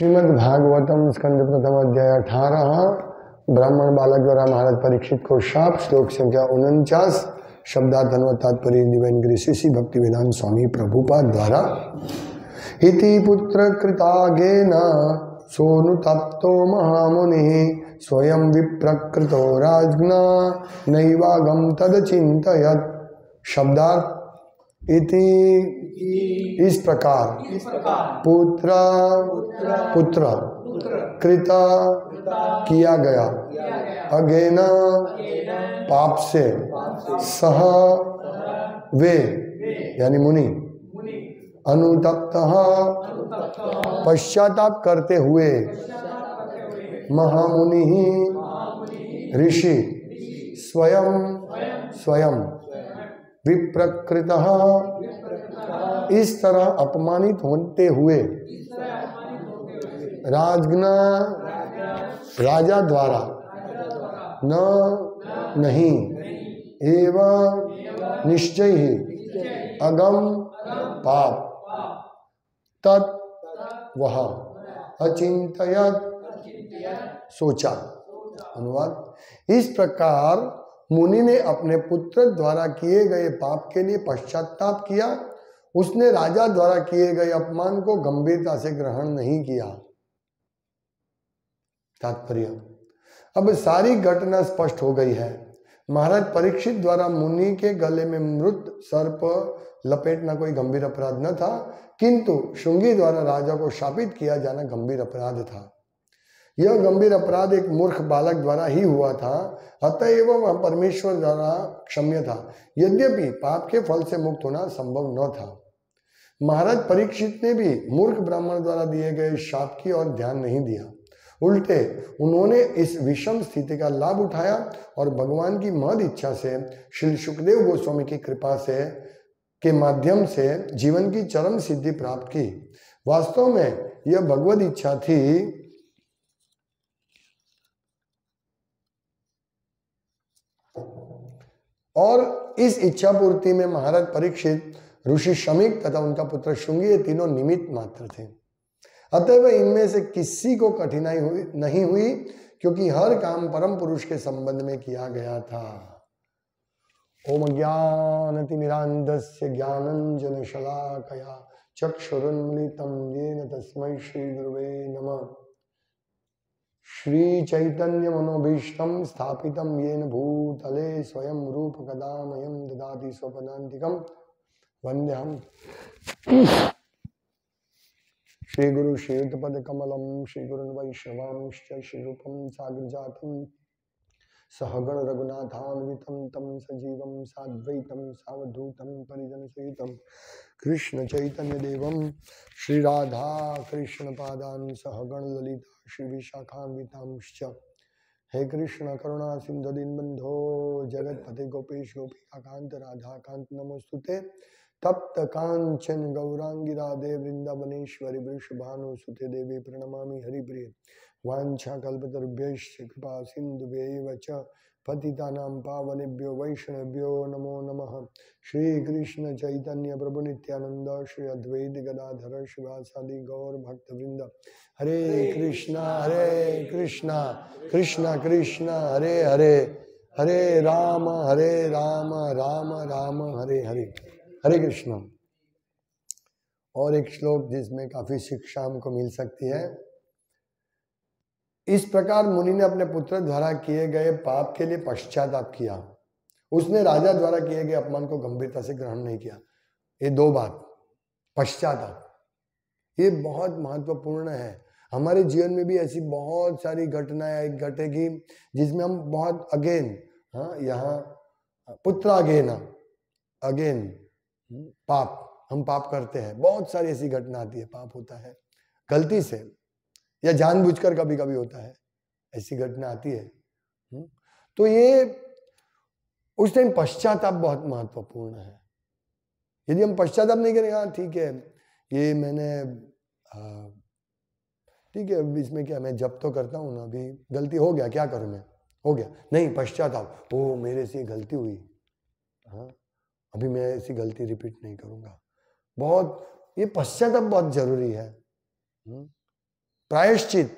भागवतम स्कंद प्रथम अध्याय अठारह ब्राह्मण बालक द्वारा महाराज परीक्षित को शाप श्लोक संख्या उनचास शब्दात अन्व तात्पर्य गिरी श्री भक्ति विधान स्वामी प्रभुपाद द्वारा इति पुत्र सोनु सोनुतप्तो महामुनि स्वयं विप्रकृतो राजना नैवागम तद चिंतयत शब्दार्थ इति इस प्रकार पुत्र पुत्र कृत किया गया अगेन पाप से सह वे यानी मुनि अनुतप्त पश्चाताप करते हुए महामुनि ही ऋषि स्वयं स्वयं विप्रकृत इस तरह अपमानित होते हुए राजना राजा द्वारा न नहीं एवं निश्चय ही अगम पाप तत् वह अचिंत सोचा अनुवाद इस प्रकार मुनि ने अपने पुत्र द्वारा किए गए पाप के लिए पश्चाताप किया उसने राजा द्वारा किए गए अपमान को गंभीरता से ग्रहण नहीं किया तात्पर्य अब सारी घटना स्पष्ट हो गई है महाराज परीक्षित द्वारा मुनि के गले में मृत सर्प लपेटना कोई गंभीर अपराध न था किंतु श्रृंगी द्वारा राजा को शापित किया जाना गंभीर अपराध था यह गंभीर अपराध एक मूर्ख बालक द्वारा ही हुआ था अतएव वह परमेश्वर द्वारा क्षम्य था यद्यपि पाप के फल से मुक्त होना संभव न था महाराज परीक्षित ने भी मूर्ख ब्राह्मण द्वारा दिए गए शाप की ओर ध्यान नहीं दिया उल्टे उन्होंने इस विषम स्थिति का लाभ उठाया और भगवान की मद इच्छा से श्री सुखदेव गोस्वामी की कृपा से के माध्यम से जीवन की चरम सिद्धि प्राप्त की वास्तव में यह भगवत इच्छा थी और इस इच्छा पूर्ति में महाराज परीक्षित ऋषि शमिक तथा उनका पुत्र शुंगी ये तीनों निमित मात्र थे अतएव इनमें से किसी को कठिनाई हुई नहीं हुई क्योंकि हर काम परम पुरुष के संबंध में किया गया था ओम ज्ञान तिमिरांधस्य ज्ञानंजन शलाकया चक्षुरुन्मिलितं येन तस्मै गुरुवे नमः श्री चैतन्य मनोभीष्ट स्थापित येन भूतले स्वयं रूप कदामयम ददाति स्वपदांतिकम वंद्यम श्री गुरु श्रीयुतपद कमलम श्री गुरुन वैष्णवांश्च श्रीरूपम सागर जातम सहगण रघुनाथान्वितं तं सजीवं साद्वैतं सावधूतं परिजनसहितं कृष्णचैतन्यदेवं श्रीराधा कृष्णपादान् सहगण ललिता श्री विशाखान्वितांश्च हे कृष्ण करुणा सिंधु दीनबंधो जगतपति गोपेश गोपिकाकांत राधाकांत नमोस्तुते तप्त कांचन गौरांगी राधे वृंदावनेश्वरी वृषभानु सुते देवी प्रणमा हरिप्रिय वाछाकृभ्य कृपा सिंधु पतितानां पावनेभ्यो वैष्णवभ्यो नमो नमः श्रीकृष्ण चैतन्य प्रभु निनंद श्री अद्वैत गदाधर शिवासादि गौर भक्तवृंद हरे कृष्ण हरे कृष्ण कृष्ण कृष्ण हरे हरे हरे राम हरे राम राम राम हरे हरे हरे कृष्ण और एक श्लोक जिसमें काफी शिक्षा हमको मिल सकती है इस प्रकार मुनि ने अपने पुत्र द्वारा किए गए पाप के लिए पश्चाताप किया उसने राजा द्वारा किए गए अपमान को गंभीरता से ग्रहण नहीं किया ये दो बात पश्चाताप ये बहुत महत्वपूर्ण है हमारे जीवन में भी ऐसी बहुत सारी घटनाएं घटेगी जिसमें हम बहुत अगेन हाँ यहाँ पुत्र अगेन अगेन पाप हम पाप करते हैं बहुत सारी ऐसी घटना आती है पाप होता है गलती से या जानबूझकर कभी कभी होता है ऐसी घटना आती है हम्म। तो ये उस टाइम पश्चाताप बहुत महत्वपूर्ण है यदि हम पश्चाताप नहीं करेंगे हाँ ठीक है ये मैंने ठीक है इसमें क्या मैं जब तो करता हूँ ना अभी गलती हो गया क्या करूँ मैं हो गया नहीं पश्चाताप ओ मेरे से गलती हुई हाँ अभी मैं ऐसी गलती रिपीट नहीं करूँगा बहुत ये पश्चाताप बहुत जरूरी है हुँ? हम्म। प्रायश्चित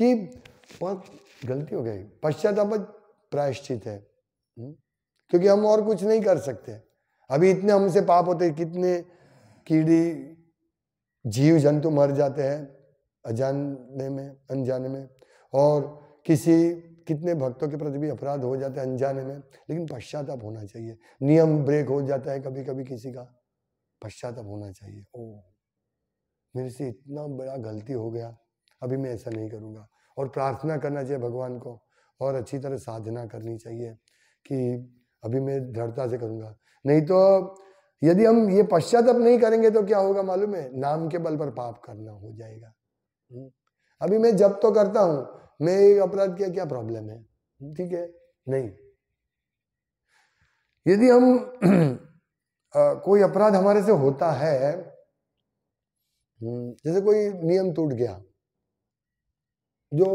कि गलती हो गई पश्चाताप प्रायश्चित है हम्म। क्योंकि हम और कुछ नहीं कर सकते अभी इतने हमसे पाप होते कितने कीड़ी जीव जंतु मर जाते हैं अजाने में अनजाने में और किसी कितने भक्तों के प्रति भी अपराध हो जाते हैं अनजाने में लेकिन पश्चाताप होना चाहिए नियम ब्रेक हो जाता है कभी कभी किसी का पश्चाताप होना चाहिए ओ मेरे से इतना बड़ा गलती हो गया अभी मैं ऐसा नहीं करूँगा और प्रार्थना करना चाहिए भगवान को और अच्छी तरह साधना करनी चाहिए कि अभी मैं दृढ़ता से करूँगा नहीं तो यदि हम ये पश्चाताप नहीं करेंगे तो क्या होगा मालूम है नाम के बल पर पाप करना हो जाएगा हम्म। अभी मैं जब तो करता हूँ मैं अपराध किया क्या प्रॉब्लम है ठीक है नहीं यदि हम आ, कोई अपराध हमारे से होता है हम्म, जैसे कोई नियम टूट गया जो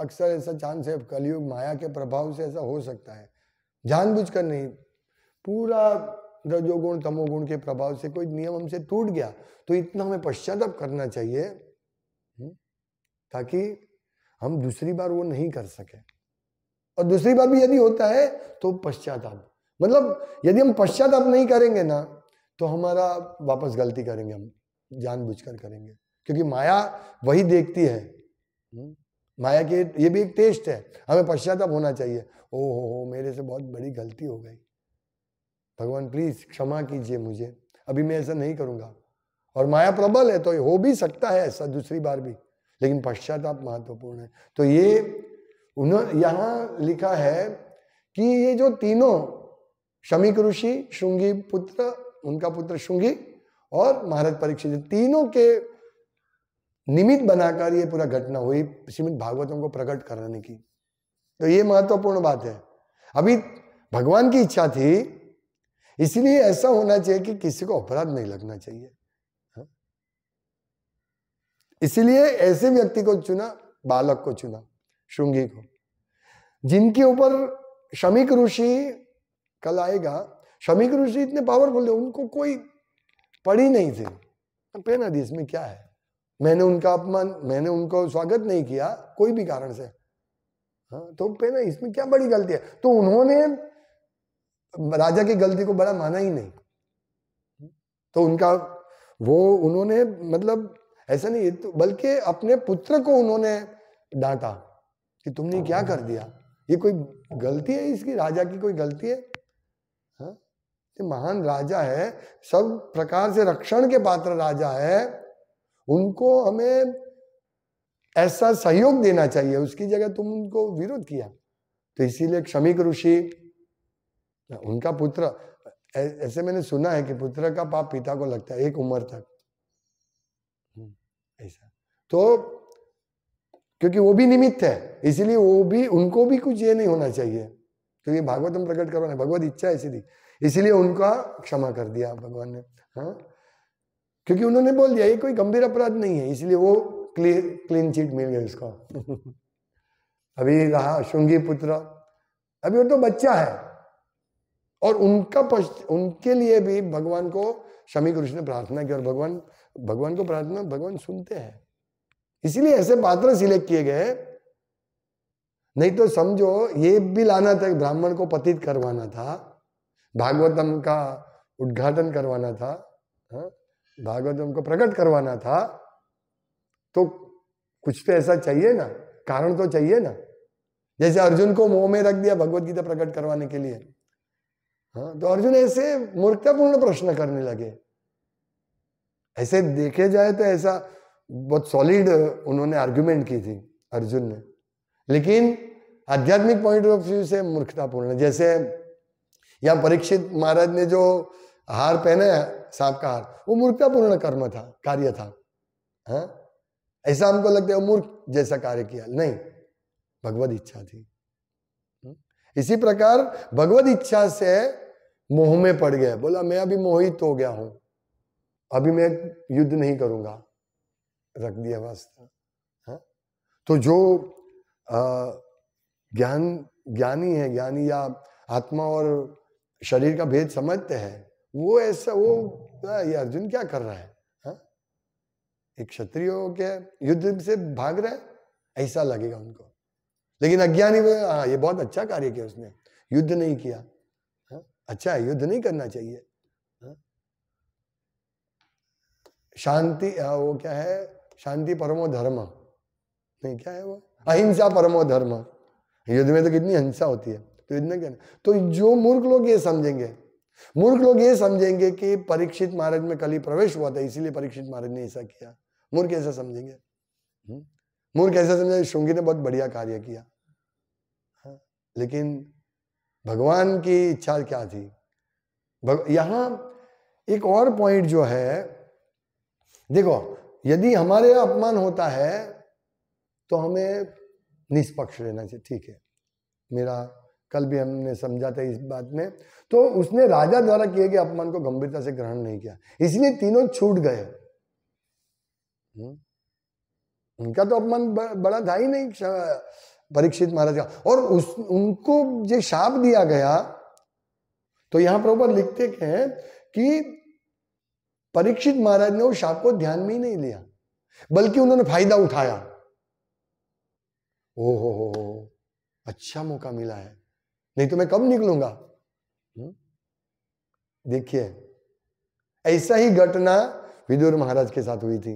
अक्सर ऐसा चांस है कलयुग माया के प्रभाव से ऐसा हो सकता है जानबूझकर नहीं पूरा रजोगुण तमोगुण के प्रभाव से कोई नियम हमसे टूट गया तो इतना हमें पश्चाताप करना चाहिए हम्म, ताकि हम दूसरी बार वो नहीं कर सके और दूसरी बार भी यदि होता है तो पश्चाताप मतलब यदि हम पश्चाताप नहीं करेंगे ना तो हमारा वापस गलती करेंगे हम जानबूझकर करेंगे क्योंकि माया वही देखती है हम्म। माया के ये भी एक टेस्ट है हमें पश्चाताप होना चाहिए ओ हो हो मेरे से बहुत बड़ी गलती हो गई भगवान प्लीज क्षमा कीजिए मुझे अभी मैं ऐसा नहीं करूंगा और माया प्रबल है तो हो भी सकता है ऐसा दूसरी बार भी लेकिन पश्चाताप महत्वपूर्ण है तो ये उन्होंने यहाँ लिखा है कि ये जो तीनों शमिक ऋषि श्रृंगी पुत्र उनका पुत्र श्रृंगी और महाराज परीक्षित तीनों के निमित्त बनाकर ये पूरा घटना हुई श्रीमद भागवतों को प्रकट करने की तो ये महत्वपूर्ण बात है अभी भगवान की इच्छा थी इसलिए ऐसा होना चाहिए कि किसी को अपराध नहीं लगना चाहिए हाँ। इसलिए ऐसे व्यक्ति को चुना बालक को चुना श्रृंगी को जिनके ऊपर शमिक ऋषि कल आएगा शमिक ऋषि इतने पावरफुल है उनको कोई पढ़ी नहीं थी पेन हदीस में क्या है मैंने उनका अपमान मैंने उनको स्वागत नहीं किया कोई भी कारण से हाँ तो पेन इसमें क्या बड़ी गलती है तो उन्होंने राजा की गलती को बड़ा माना ही नहीं तो उनका वो उन्होंने मतलब ऐसा नहीं तो बल्कि अपने पुत्र को उन्होंने डांटा कि तुमने क्या कर दिया ये कोई गलती है इसकी राजा की कोई गलती है महान राजा है सब प्रकार से रक्षण के पात्र राजा है उनको हमें ऐसा सहयोग देना चाहिए उसकी जगह तुम उनको विरोध किया तो इसीलिए क्षमिक ऋषि उनका पुत्र ऐसे मैंने सुना है कि पुत्र का पाप पिता को लगता है एक उम्र तक हम्म, ऐसा तो क्योंकि वो भी निमित्त है इसीलिए वो भी उनको भी कुछ ये नहीं होना चाहिए तो ये हम प्रकट करवाना भगवत इच्छा है थी इसीलिए उनका क्षमा कर दिया भगवान ने हाँ क्योंकि उन्होंने बोल दिया ये कोई गंभीर अपराध नहीं है इसलिए वो क्ली, क्लीन चिट मिल गई उसका अभी रहा शुंगी पुत्र अभी वो तो बच्चा है और उनका पश्च उनके लिए भी भगवान को शमी कृष्ण प्रार्थना की और भगवान भगवान को प्रार्थना भगवान सुनते हैं इसीलिए ऐसे पात्र सिलेक्ट किए गए नहीं तो समझो ये भी लाना था ब्राह्मण को पतित करवाना था भागवतम का उद्घाटन करवाना था हाँ, भागवतम को प्रकट करवाना था तो कुछ तो ऐसा चाहिए ना कारण तो चाहिए ना जैसे अर्जुन को मोह में रख दिया भगवत गीता प्रकट करवाने के लिए हाँ तो अर्जुन ऐसे मूर्खतापूर्ण प्रश्न करने लगे ऐसे देखे जाए तो ऐसा बहुत सॉलिड उन्होंने आर्ग्यूमेंट की थी अर्जुन ने लेकिन आध्यात्मिक पॉइंट ऑफ व्यू से मूर्खतापूर्ण जैसे यहाँ परीक्षित महाराज ने जो हार है सांप का हार वो मूर्खतापूर्ण कर्म था कार्य था हा? ऐसा हमको लगता है मूर्ख जैसा कार्य किया नहीं भगवत इच्छा थी हाँ? इसी प्रकार भगवत इच्छा से मोह में पड़ गया बोला मैं अभी मोहित हो गया हूं अभी मैं युद्ध नहीं करूंगा रख दिया वास्ता हाँ? तो जो ज्ञान ज्ञानी है ज्ञानी या आत्मा और शरीर का भेद समझते हैं वो ऐसा वो ये अर्जुन क्या कर रहा है हा? एक क्षत्रिय हो क्या युद्ध से भाग रहा है ऐसा लगेगा उनको लेकिन अज्ञानी में हाँ ये बहुत अच्छा कार्य किया उसने युद्ध नहीं किया हा? अच्छा है युद्ध नहीं करना चाहिए हाँ? शांति वो क्या है शांति परमो धर्म नहीं क्या है वो अहिंसा परमो धर्म युद्ध में तो कितनी हिंसा होती है तो इतना क्या तो जो मूर्ख लोग ये समझेंगे मूर्ख लोग ये समझेंगे कि परीक्षित महाराज में कल ही प्रवेश हुआ था इसीलिए परीक्षित महाराज ने ऐसा किया मूर्ख ऐसा समझेंगे हम्म? मूर्ख ऐसा समझेंगे श्रृंगी ने बहुत बढ़िया कार्य किया हाँ, लेकिन भगवान की इच्छा क्या थी यहाँ एक और पॉइंट जो है देखो यदि हमारे अपमान होता है तो हमें निष्पक्ष रहना चाहिए ठीक है मेरा कल भी हमने समझा था इस बात में तो उसने राजा द्वारा किए गए अपमान को गंभीरता से ग्रहण नहीं किया इसलिए तीनों छूट गए हम्म। उनका तो अपमान बड़ा था ही नहीं परीक्षित महाराज का और उस उनको जो शाप दिया गया तो यहां पर ऊपर लिखते हैं कि परीक्षित महाराज ने उस शाप को ध्यान में ही नहीं लिया बल्कि उन्होंने फायदा उठाया ओहो हो अच्छा मौका मिला है नहीं तो मैं कब निकलूंगा हम्म। देखिए ऐसा ही घटना विदुर महाराज के साथ हुई थी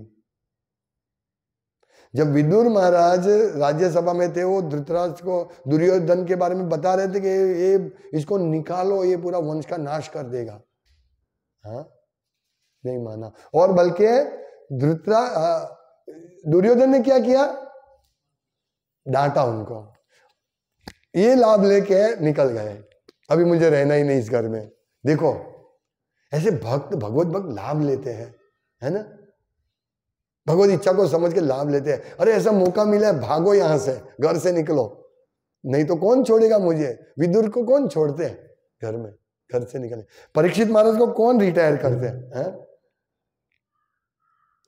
जब विदुर महाराज राज्यसभा में थे वो धृतराज को दुर्योधन के बारे में बता रहे थे कि ये इसको निकालो ये पूरा वंश का नाश कर देगा हाँ नहीं माना और बल्कि धृतरा दुर्योधन ने क्या किया डांटा उनको ये लाभ लेके निकल गए अभी मुझे रहना ही नहीं इस घर में देखो ऐसे भक्त भगवत भक्त लाभ लेते हैं है ना भगवत इच्छा को समझ के लाभ लेते हैं अरे ऐसा मौका मिला है भागो यहां से घर से निकलो नहीं तो कौन छोड़ेगा मुझे विदुर को कौन छोड़ते हैं घर में घर से निकले परीक्षित महाराज को कौन रिटायर करते हैं है?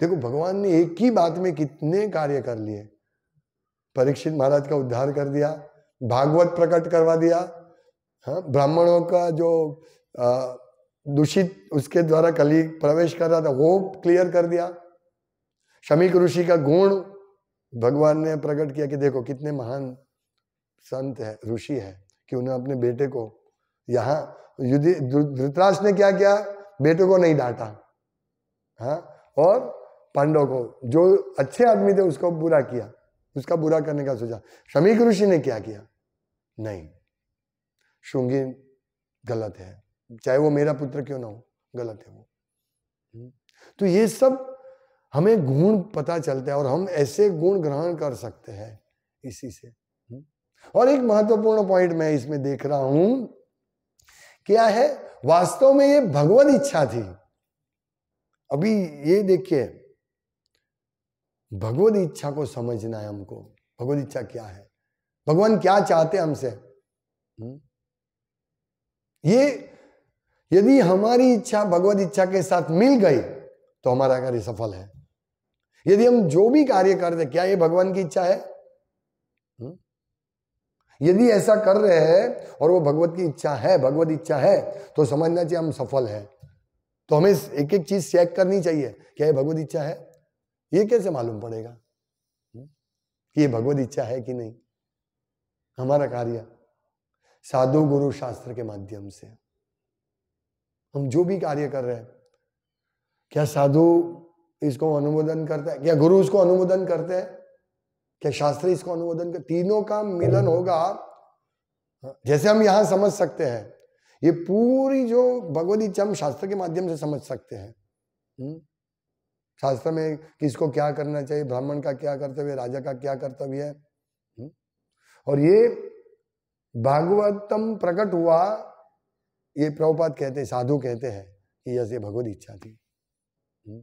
देखो भगवान ने एक ही बात में कितने कार्य कर लिए परीक्षित महाराज का उद्धार कर दिया भागवत प्रकट करवा दिया हाँ ब्राह्मणों का जो दूषित उसके द्वारा कली प्रवेश कर रहा था वो क्लियर कर दिया शमीक ऋषि का गुण भगवान ने प्रकट किया कि देखो कितने महान संत है ऋषि है कि उन्होंने अपने बेटे को यहाँ धृतराज ने क्या किया बेटे को नहीं डांटा हाँ और पांडव को जो अच्छे आदमी थे उसको बुरा किया उसका बुरा करने का सोचा शमीक ऋषि ने क्या किया नहीं श्रृंगी गलत है चाहे वो मेरा पुत्र क्यों ना हो गलत है वो हम्म। तो ये सब हमें गुण पता चलता है और हम ऐसे गुण ग्रहण कर सकते हैं इसी से हम्म। और एक महत्वपूर्ण पॉइंट मैं इसमें देख रहा हूं क्या है वास्तव में ये भगवत इच्छा थी अभी ये देखिए भगवत इच्छा को समझना है हमको भगवत इच्छा क्या है भगवान क्या चाहते हमसे हम्म। ये यदि हमारी इच्छा भगवत इच्छा के साथ मिल गई तो हमारा कार्य सफल है यदि हम जो भी कार्य कर रहे क्या ये भगवान की इच्छा है हम्म। यदि ऐसा कर रहे हैं और वो भगवत की इच्छा है भगवत इच्छा है तो समझना चाहिए हम सफल है तो हमें एक एक चीज चेक करनी चाहिए क्या ये भगवत इच्छा है ये कैसे मालूम पड़ेगा कि हम्म। ये भगवत इच्छा है कि नहीं हमारा कार्य साधु गुरु शास्त्र के माध्यम से हम जो भी कार्य कर रहे हैं क्या साधु इसको अनुमोदन करता है क्या गुरु उसको अनुमोदन करते हैं क्या शास्त्र इसको अनुमोदन कर तीनों का मिलन होगा जैसे हम यहां समझ सकते हैं ये पूरी जो भगवदी चम शास्त्र के माध्यम से समझ सकते हैं हम्म। शास्त्र में किसको क्या करना चाहिए ब्राह्मण का क्या कर्तव्य राजा का क्या कर्तव्य है और ये भागवतम प्रकट हुआ ये प्रभुपाद कहते हैं साधु कहते हैं कि जैसे भगवत इच्छा थी हम्म।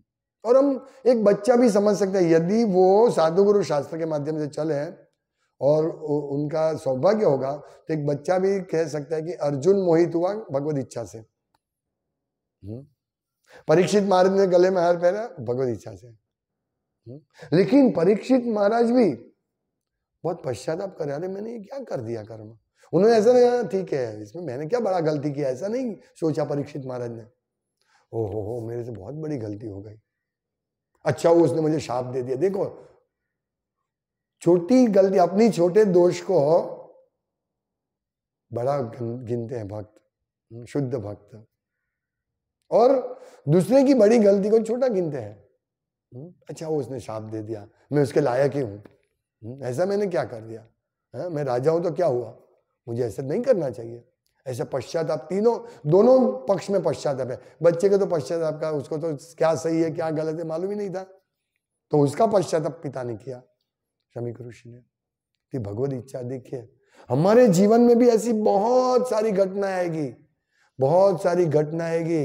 और हम एक बच्चा भी समझ सकते हैं यदि वो साधु गुरु शास्त्र के माध्यम से चले और उनका सौभाग्य होगा तो एक बच्चा भी कह सकता है कि अर्जुन मोहित हुआ भगवत इच्छा से हम्म। परीक्षित महाराज ने गले में हार पहना भगवत इच्छा से हम्म। लेकिन परीक्षित महाराज भी बहुत पश्चाताप कर अरे मैंने ये क्या कर दिया कर्म उन्होंने ऐसा नहीं ठीक है इसमें मैंने क्या बड़ा गलती किया ऐसा नहीं सोचा परीक्षित महाराज ने ओ हो हो मेरे से बहुत बड़ी गलती हो गई अच्छा वो उसने मुझे शाप दे दिया देखो छोटी गलती अपनी छोटे दोष को बड़ा गिनते हैं भक्त हम्म, शुद्ध भक्त और दूसरे की बड़ी गलती को छोटा गिनते हैं हम्म, अच्छा वो उसने शाप दे दिया मैं उसके लायक ही हूं हम्म, ऐसा मैंने क्या कर दिया है? मैं राजा हूं तो क्या हुआ मुझे ऐसा नहीं करना चाहिए ऐसे पश्चाताप तीनों दोनों पक्ष में पश्चाताप है बच्चे का तो पश्चाताप का उसको तो क्या सही है क्या गलत है मालूम ही नहीं था तो उसका पश्चाताप पिता ने किया शमी ऋषि ने भगवत इच्छा देखिए हमारे जीवन में भी ऐसी बहुत सारी घटना आएगी बहुत सारी घटना आएगी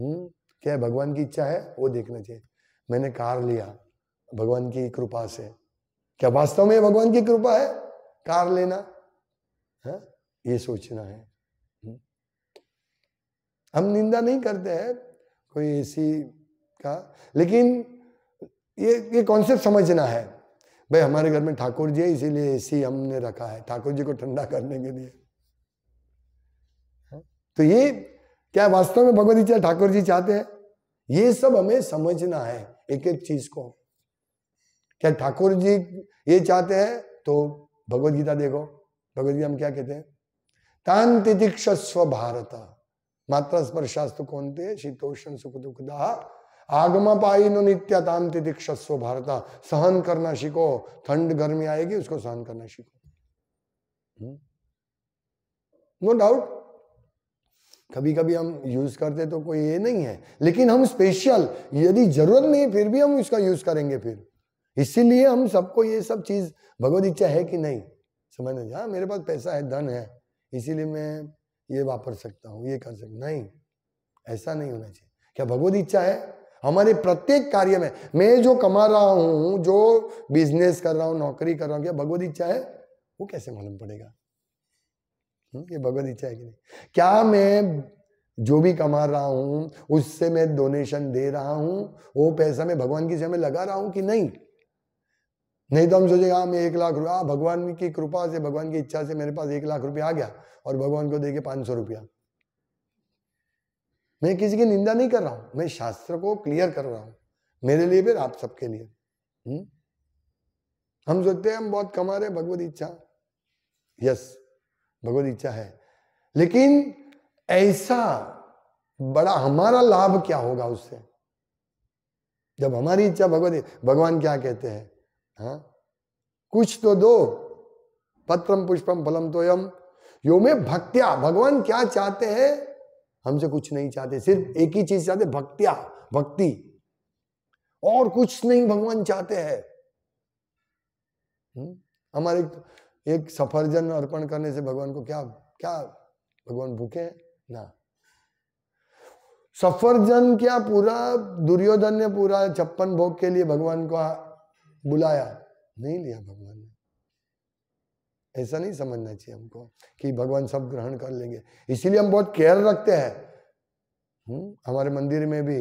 हम्म क्या भगवान की इच्छा है वो देखना चाहिए मैंने कार लिया भगवान की कृपा से क्या वास्तव में भगवान की कृपा है कार लेना है हाँ? ये सोचना है हम्म। हम निंदा नहीं करते हैं कोई ऐसी का लेकिन ये ये कॉन्सेप्ट समझना है भाई हमारे घर में ठाकुर जी है इसीलिए सी हमने रखा है ठाकुर जी को ठंडा करने के लिए हाँ? तो ये क्या वास्तव में भगवत ठाकुर जी चाहते हैं ये सब हमें समझना है एक एक चीज को क्या ठाकुर जी ये चाहते हैं तो भगवत गीता देखो भगवत गीता हम क्या कहते हैं तांति दीक्षस्व भारत मात्र स्पर्शास्तु कौन थे शीतोषण सुख दुखदाह आगम पाई नो नित्या तांति दीक्षस्व भारत सहन करना सीखो ठंड गर्मी आएगी उसको सहन करना सीखो नो डाउट कभी कभी हम यूज करते तो कोई ये नहीं है लेकिन हम स्पेशल यदि जरूरत नहीं फिर भी हम इसका यूज करेंगे फिर इसीलिए हम सबको ये सब चीज भगवत इच्छा है कि नहीं समझ नहीं हाँ मेरे पास पैसा है धन है इसीलिए मैं ये वापर सकता हूँ ये कर सकता नहीं ऐसा नहीं होना चाहिए क्या भगवत इच्छा है हमारे प्रत्येक कार्य में मैं जो कमा रहा हूँ जो बिजनेस कर रहा हूँ नौकरी कर रहा हूँ क्या भगवत इच्छा है वो कैसे मालूम पड़ेगा हम्म, ये भगवत इच्छा है कि नहीं क्या मैं जो भी कमा रहा हूँ उससे मैं डोनेशन दे रहा हूँ वो पैसा मैं भगवान की सेवा में लगा रहा हूँ कि नहीं नहीं तो हम सोचेगा हम हाँ, एक लाख रुपया हाँ, भगवान की कृपा से भगवान की इच्छा से मेरे पास एक लाख रुपया आ गया और भगवान को देके पांच सौ रुपया मैं किसी की निंदा नहीं कर रहा हूं मैं शास्त्र को क्लियर कर रहा हूं मेरे लिए फिर आप सबके लिए हुँ? हम्म? हम सोचते हैं हम बहुत कमा रहे भगवत इच्छा यस भगवत इच्छा है लेकिन ऐसा बड़ा हमारा लाभ क्या होगा उससे जब हमारी इच्छा भगवत भगवान क्या कहते हैं हाँ कुछ तो दो पत्रम पुष्पम फलम तो यम यो में भक्त्या भगवान क्या चाहते हैं हमसे कुछ नहीं चाहते सिर्फ एक ही चीज चाहते भक्त्या भक्ति और कुछ नहीं भगवान चाहते हैं हम्म? हमारे एक सफरजन अर्पण करने से भगवान को क्या क्या भगवान भूखे हैं ना सफरजन क्या पूरा दुर्योधन ने पूरा छप्पन भोग के लिए भगवान को बुलाया नहीं लिया भगवान ने ऐसा नहीं समझना चाहिए हमको कि भगवान सब ग्रहण कर लेंगे इसीलिए हम बहुत केयर रखते हैं हम्म, हमारे मंदिर में भी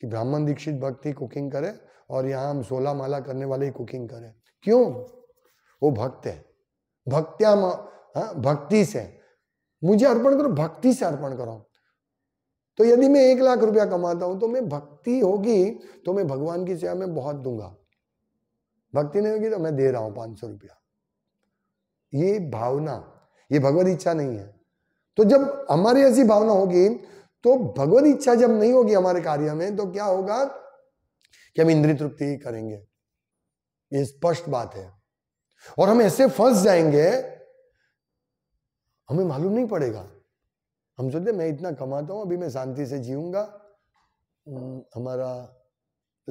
कि ब्राह्मण दीक्षित भक्ति कुकिंग करे और यहाँ हम सोलह माला करने वाले ही कुकिंग करें क्यों वो भक्त है भक्त्या हाँ, भक्ति से मुझे अर्पण करो भक्ति से अर्पण करो तो यदि मैं एक लाख रुपया कमाता हूं तो मैं भक्ति होगी तो मैं भगवान की सेवा में बहुत दूंगा भक्ति नहीं होगी तो मैं दे रहा हूं पांच सौ रुपया ये भावना ये भगवत इच्छा नहीं है तो जब हमारी ऐसी भावना होगी तो भगवत इच्छा जब नहीं होगी हमारे कार्य में तो क्या होगा कि हम इंद्रिय तृप्ति करेंगे ये स्पष्ट बात है और हम ऐसे फंस जाएंगे हमें मालूम नहीं पड़ेगा हम सोचते मैं इतना कमाता हूं अभी मैं शांति से जीऊंगा हम्म, हमारा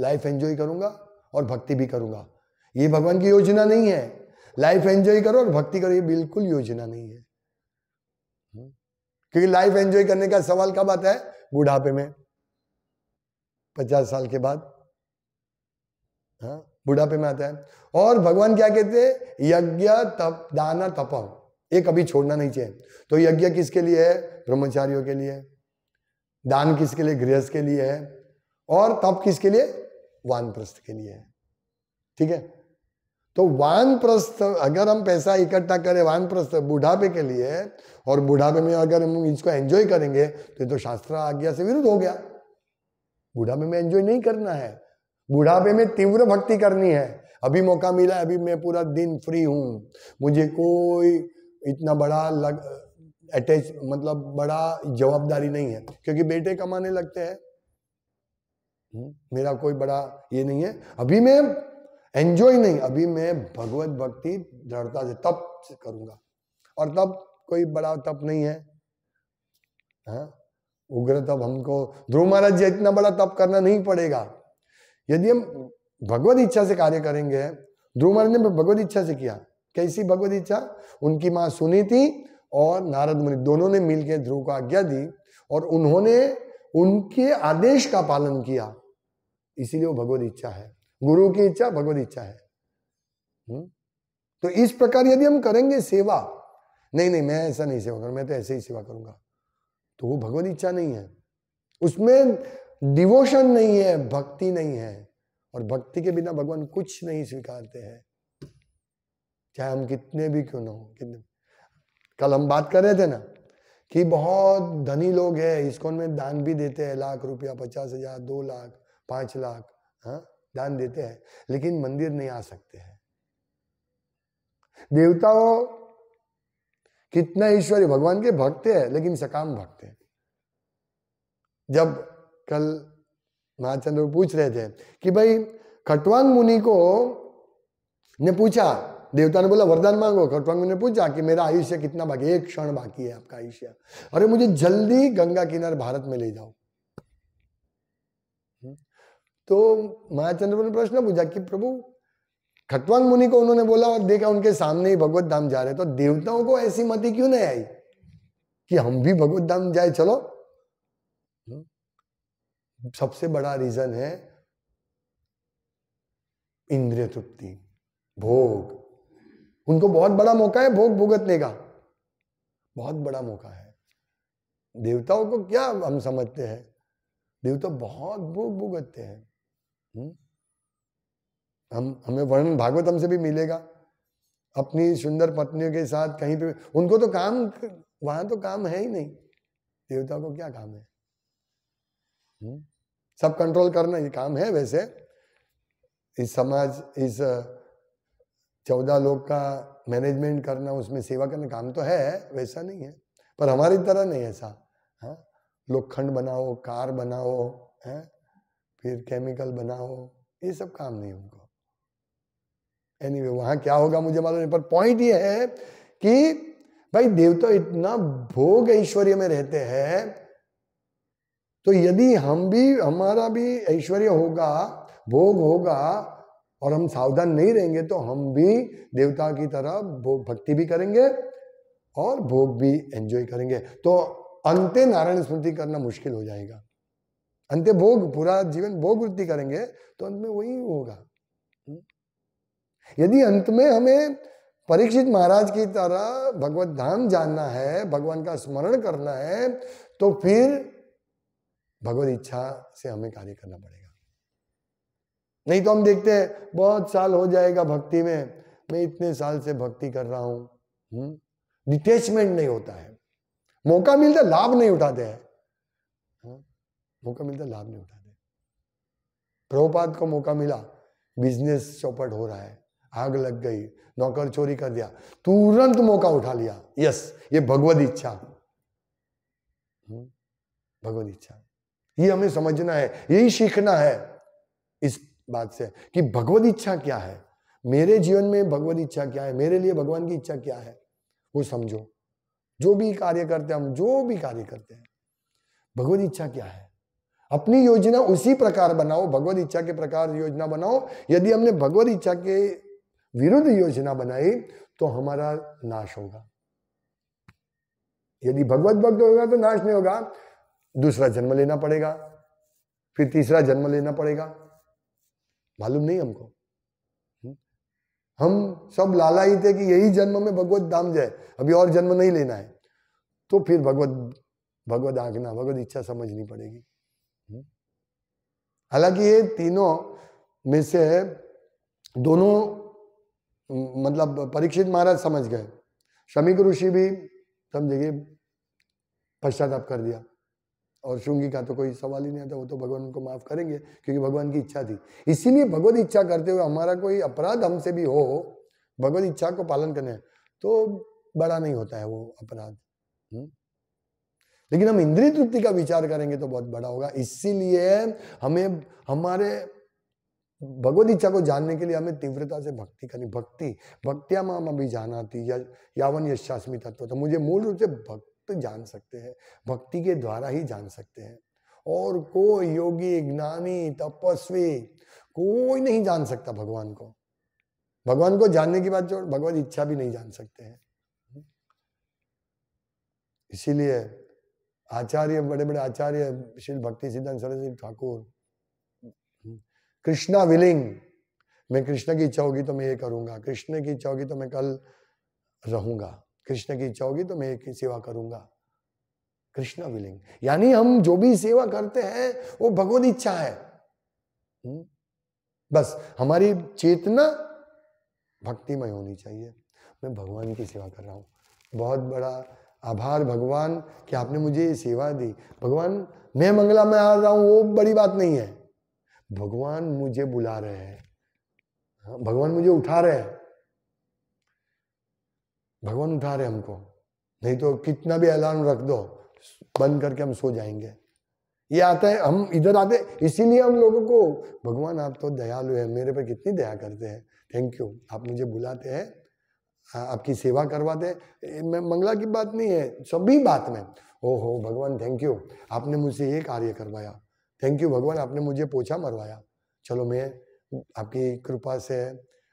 लाइफ एंजॉय करूंगा और भक्ति भी करूंगा ये भगवान की योजना नहीं है लाइफ एंजॉय करो और भक्ति करो ये बिल्कुल योजना नहीं है हम्म। क्योंकि लाइफ एंजॉय करने का सवाल कब आता है बुढ़ापे में पचास साल के बाद हाँ, बुढ़ापे में आता है और भगवान क्या कहते हैं यज्ञ तप दाना तप ये कभी छोड़ना नहीं चाहिए तो यज्ञ किसके लिए है ब्रह्मचारियों के लिए दान किसके लिए गृहस्थ के लिए है और तप किसके लिए वानप्रस्थ के लिए है ठीक है तो वान प्रस्थ अगर हम पैसा इकट्ठा करें वान प्रस्थ बुढ़ापे के लिए और बुढ़ापे में अगर हम इसको एंजॉय करेंगे तो ये तो शास्त्र आज्ञा से विरुद्ध हो गया बुढ़ापे में एंजॉय नहीं करना है बुढ़ापे में तीव्र भक्ति करनी है अभी मौका मिला अभी मैं पूरा दिन फ्री हूँ मुझे कोई इतना बड़ा लग अटैच मतलब बड़ा जवाबदारी नहीं है क्योंकि बेटे कमाने लगते हैं हम्म, मेरा कोई बड़ा ये नहीं है अभी मैं एंजॉय नहीं अभी मैं भगवत भक्ति दृढ़ता से तप से करूंगा और तब कोई बड़ा तप नहीं है हाँ? उग्र तप हमको ध्रुव महाराज जी इतना बड़ा तप करना नहीं पड़ेगा यदि हम भगवत इच्छा से कार्य करेंगे ध्रुव महाराज ने भगवत इच्छा से किया कैसी भगवत इच्छा उनकी माँ सुनी थी और नारद मुनि दोनों ने मिलकर ध्रुव को आज्ञा दी और उन्होंने उनके आदेश का पालन किया इसीलिए वो भगवत इच्छा है गुरु की इच्छा भगवत इच्छा है हुँ? तो इस प्रकार यदि हम करेंगे सेवा नहीं नहीं मैं ऐसा नहीं सेवा करूंगा मैं तो ऐसे ही सेवा करूंगा तो वो भगवत इच्छा नहीं है उसमें डिवोशन नहीं है भक्ति नहीं है और भक्ति के बिना भगवान कुछ नहीं स्वीकारते हैं चाहे हम कितने भी क्यों ना हो कितने कल हम बात कर रहे थे ना कि बहुत धनी लोग हैं इसको में दान भी देते हैं लाख रुपया पचास हजार दो लाख पांच लाख हाँ दान देते हैं लेकिन मंदिर नहीं आ सकते हैं देवताओं कितना ईश्वरी भगवान के भक्त है लेकिन सकाम भक्त है जब कल महाचंद्र पूछ रहे थे कि भाई खटवांग मुनि को ने पूछा देवता ने बोला वरदान मांगो खटवांग मुनि ने पूछा कि मेरा आयुष्य कितना बाकी एक क्षण बाकी है आपका आयुष्य अरे मुझे जल्दी गंगा किनारे भारत में ले जाओ तो महाचंद्र ने प्रश्न पूछा कि प्रभु खटवांग मुनि को उन्होंने बोला और देखा उनके सामने ही भगवत धाम जा रहे तो देवताओं को ऐसी मति क्यों नहीं आई कि हम भी भगवत धाम जाए चलो हम्म। सबसे बड़ा रीजन है इंद्रिय तृप्ति भोग उनको बहुत बड़ा मौका है भोग भुगतने का बहुत बड़ा मौका है देवताओं को क्या हम समझते हैं देवता बहुत भोग भुगतते हैं हम्म? हम हमें वर्णन भागवतम से भी मिलेगा अपनी सुंदर पत्नियों के साथ कहीं पे उनको तो काम वहां तो काम है ही नहीं देवता को क्या काम है हुँ? हम्म? सब कंट्रोल करना ये काम है वैसे इस समाज इस चौदह लोग का मैनेजमेंट करना उसमें सेवा करना काम तो है वैसा नहीं है पर हमारी तरह नहीं ऐसा हाँ बनाओ कार बनाओ है फिर केमिकल बनाओ ये सब काम नहीं उनको एनी anyway, वहां क्या होगा मुझे मालूम नहीं पर पॉइंट ये है कि भाई देवता तो इतना भोग ऐश्वर्य में रहते हैं तो यदि हम भी हमारा भी ऐश्वर्य होगा भोग होगा और हम सावधान नहीं रहेंगे तो हम भी देवता की तरह भोग भक्ति भी करेंगे और भोग भी एंजॉय करेंगे तो अंत्य नारायण स्मृति करना मुश्किल हो जाएगा अंत्य भोग पूरा जीवन भोग वृद्धि करेंगे तो अंत में वही होगा हम्म। यदि अंत में हमें परीक्षित महाराज की तरह भगवत धाम जानना है भगवान का स्मरण करना है तो फिर भगवत इच्छा से हमें कार्य करना पड़ेगा नहीं तो हम देखते हैं बहुत साल हो जाएगा भक्ति में मैं इतने साल से भक्ति कर रहा हूं डिटेचमेंट हम्म। नहीं होता है मौका मिलता लाभ नहीं उठाते हैं मौका मिलता लाभ नहीं उठाते प्रभुपाद को मौका मिला बिजनेस चौपट हो रहा है आग लग गई नौकर चोरी कर दिया तुरंत मौका उठा लिया यस ये भगवत इच्छा हम्म, भगवत इच्छा ये हमें समझना है यही सीखना है इस बात से कि भगवत इच्छा क्या है मेरे जीवन में भगवत इच्छा क्या है मेरे लिए भगवान की इच्छा क्या है वो समझो जो भी कार्य करते हैं हम जो भी कार्य करते हैं भगवत इच्छा क्या है अपनी योजना उसी प्रकार बनाओ भगवत इच्छा के प्रकार योजना बनाओ यदि हमने भगवत इच्छा के विरुद्ध योजना बनाई तो हमारा नाश होगा यदि भगवत भक्त होगा तो नाश नहीं होगा दूसरा जन्म लेना पड़ेगा फिर तीसरा जन्म लेना पड़ेगा मालूम नहीं हमको हम्म? हम सब लाला ही थे कि यही जन्म में भगवत धाम जाए अभी और जन्म नहीं लेना है तो फिर भगवत भगवत आंकना भगवत इच्छा समझनी पड़ेगी हालांकि ये तीनों में से दोनों मतलब परीक्षित महाराज समझ गए शमिक ऋषि भी समझिए पश्चाताप कर दिया और शुंगी का तो कोई सवाल ही नहीं आता तो वो तो भगवान उनको माफ करेंगे क्योंकि भगवान की इच्छा थी इसीलिए भगवत इच्छा करते हुए हमारा कोई अपराध हमसे भी हो भगवत इच्छा को पालन करने तो बड़ा नहीं होता है वो अपराध हुँ? हम्म? लेकिन हम इंद्रिय तृप्ति का विचार करेंगे तो बहुत बड़ा होगा इसीलिए हमें हमारे भगवत इच्छा को जानने के लिए हमें तीव्रता से भक्ति करनी भक्ति भक्तिया माम अभी जाना आती या यावन यशास्मी तत्व तो मुझे मूल रूप से भक्त जान सकते हैं भक्ति के द्वारा ही जान सकते हैं और कोई योगी ज्ञानी तपस्वी कोई नहीं जान सकता भगवान को भगवान को जानने की बात जो भगवत इच्छा भी नहीं जान सकते हैं इसीलिए आचार्य बड़े बड़े आचार्य श्री भक्ति सिद्धांत सरस्वती ठाकुर कृष्णा विलिंग मैं कृष्ण की इच्छा होगी तो मैं ये करूंगा कृष्ण की इच्छा होगी तो मैं कल रहूंगा कृष्ण की इच्छा होगी तो मैं एक सेवा करूंगा कृष्णा विलिंग यानी हम जो भी सेवा करते हैं वो भगवत इच्छा है हम्म। बस हमारी चेतना भक्तिमय होनी चाहिए मैं भगवान की सेवा कर रहा हूँ बहुत बड़ा आभार भगवान कि आपने मुझे ये सेवा दी भगवान मैं मंगला में आ रहा हूँ वो बड़ी बात नहीं है भगवान मुझे बुला रहे हैं हाँ, भगवान मुझे उठा रहे हैं भगवान उठा रहे हमको नहीं तो कितना भी अलार्म रख दो बंद करके हम सो जाएंगे ये आता है हम इधर आते इसीलिए हम लोगों को भगवान आप तो दयालु है मेरे पर कितनी दया करते हैं थैंक यू आप मुझे बुलाते हैं आपकी सेवा करवा मैं मंगला की बात नहीं है सभी बात में ओ हो भगवान थैंक यू आपने मुझसे ये कार्य करवाया थैंक यू भगवान आपने मुझे पोछा मरवाया चलो मैं आपकी कृपा से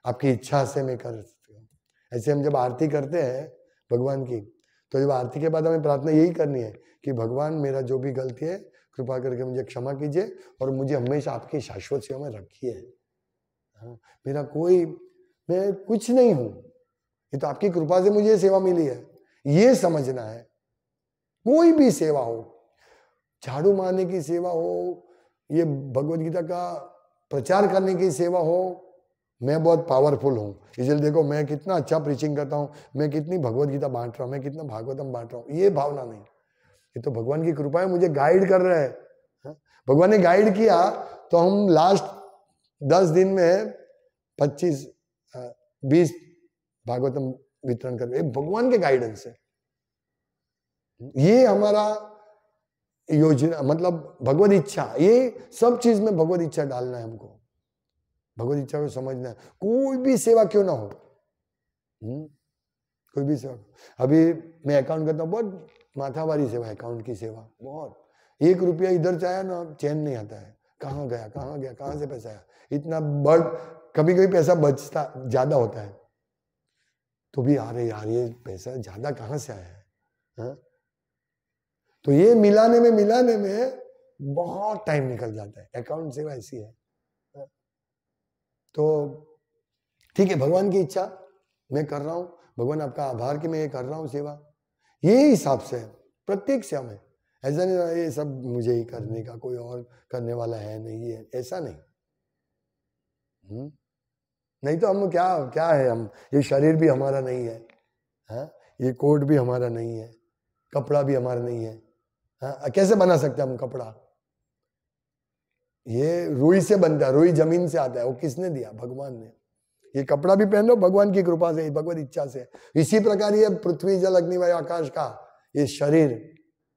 आपकी इच्छा से मैं कर सकती हूँ ऐसे हम जब आरती करते हैं भगवान की तो जब आरती के बाद हमें प्रार्थना यही करनी है कि भगवान मेरा जो भी गलती है कृपा करके मुझे क्षमा कीजिए और मुझे हमेशा आपकी शाश्वत सेवा में रखिए हाँ, मेरा कोई मैं कुछ नहीं हूँ ये तो आपकी कृपा से मुझे सेवा मिली है ये समझना है कोई भी सेवा हो झाड़ू मारने की सेवा हो ये भगवत गीता का प्रचार करने की सेवा हो मैं बहुत पावरफुल हूँ इसलिए देखो मैं कितना अच्छा प्रीचिंग करता हूँ मैं कितनी भगवत गीता बांट रहा हूँ मैं कितना भागवतम बांट रहा हूँ ये भावना नहीं ये तो भगवान की कृपा है मुझे गाइड कर रहे हैं भगवान ने गाइड किया तो हम लास्ट दस दिन में पच्चीस बीस भागवतम वितरण कर भगवान के गाइडेंस है ये हमारा योजना मतलब भगवत इच्छा ये सब चीज में भगवत इच्छा डालना है हमको भगवत इच्छा को समझना है कोई भी सेवा क्यों ना हो हुँ? हम्म? कोई भी सेवा अभी मैं अकाउंट करता हूँ बहुत माथावारी सेवा अकाउंट की सेवा बहुत एक रुपया इधर से आया ना चैन नहीं आता है कहाँ गया कहाँ गया कहाँ से पैसा आया इतना बढ़ कभी कभी पैसा बचता ज्यादा होता है तो भी आ रहे यार ये पैसा ज़्यादा कहाँ से आया है हा? तो ये मिलाने में मिलाने में बहुत टाइम निकल जाता है अकाउंट सेवा ऐसी है हाँ? तो ठीक है भगवान की इच्छा मैं कर रहा हूं भगवान आपका आभार कि मैं ये कर रहा हूँ सेवा ये हिसाब से प्रत्येक सेवा में ऐसा नहीं ये सब मुझे ही करने का कोई और करने वाला है नहीं है ऐसा नहीं हुँ? हम्म? नहीं तो हम क्या क्या है हम ये शरीर भी हमारा नहीं है हा? ये कोट भी हमारा नहीं है कपड़ा भी हमारा नहीं है हा? कैसे बना सकते हम कपड़ा ये रुई से बनता है रुई जमीन से आता है वो किसने दिया भगवान ने ये कपड़ा भी पहनो भगवान की कृपा से भगवत इच्छा से इसी प्रकार ये पृथ्वी जल अग्नि वायु आकाश का ये शरीर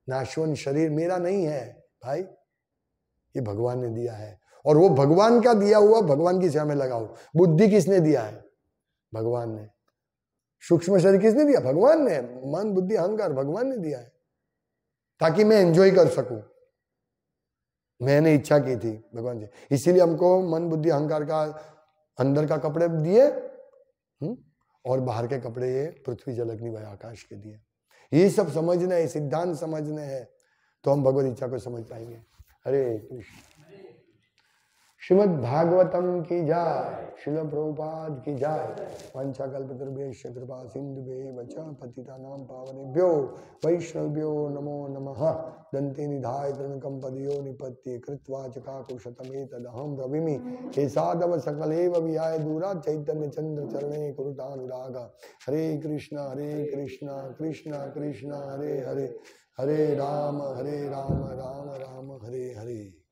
नाशवन शरीर मेरा नहीं है भाई ये भगवान ने दिया है और वो भगवान का दिया हुआ भगवान की सेवा में लगाओ बुद्धि किसने दिया है भगवान ने सूक्ष्म शरीर किसने दिया भगवान ने मन बुद्धि अहंकार भगवान ने दिया है ताकि मैं एंजॉय कर सकूं मैंने इच्छा की थी भगवान जी इसीलिए हमको मन बुद्धि अहंकार का अंदर का कपड़े दिए हम्म, और बाहर के कपड़े ये पृथ्वी जल अग्नि वाय आकाश के दिए ये सब समझने सिद्धांत समझने हैं तो हम भगवत इच्छा को समझ पाएंगे हरे कृष्ण श्रीमद भागवतम की जाय शिल प्रभुपाद की जाय पंचाकल्पतृभ्यश कृपा सिंधु पतिता नाम पावनेभ्यो वैष्णवभ्यो नमो नम दंते निधाय तृणकम पदयो निपत्य कृत्वा चकाकुशतमेतदहं रविमि हे साधव सकलेव विहाय दूरा चैतन्य चंद्र चरणे कुरुतानुराग हरे कृष्ण हरे कृष्ण कृष्ण कृष्ण हरे हरे हरे राम हरे राम राम राम हरे हरे